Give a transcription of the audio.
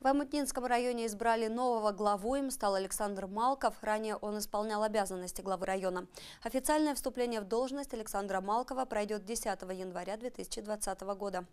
В Амутнинском районе избрали нового главу, им стал Александр Малков. Ранее он исполнял обязанности главы района. Официальное вступление в должность Александра Малкова пройдет 10 января 2020 года.